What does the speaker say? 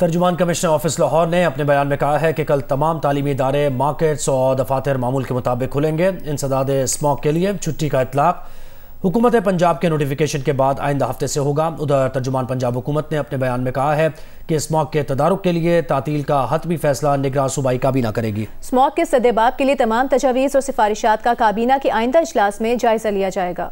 तर्जुमान commissioner office Lahore ने अपने बयान में कहा है कि कल तमाम तालीमी इदारे मार्केट्स और दफातर मामूल के मुताबिक खुलेंगे इंसदाद स्मॉक के लिए छुट्टी का इतलाक हुकूमत पंजाब के नोटिफिकेशन के बाद आइंदा हफ्ते से होगा उधर तर्जुमान पंजाब हुकूमत ने अपने बयान में कहा है कि स्मॉक के तदारक के लिए तातील का हतमी फैसला निगरान सूबाई काबीना करेगी स्मॉक के सदेबाब के लिए तमाम तजावीज़ और सिफारिशात का काबीना के आइंदा अजलास में जायजा लिया जाएगा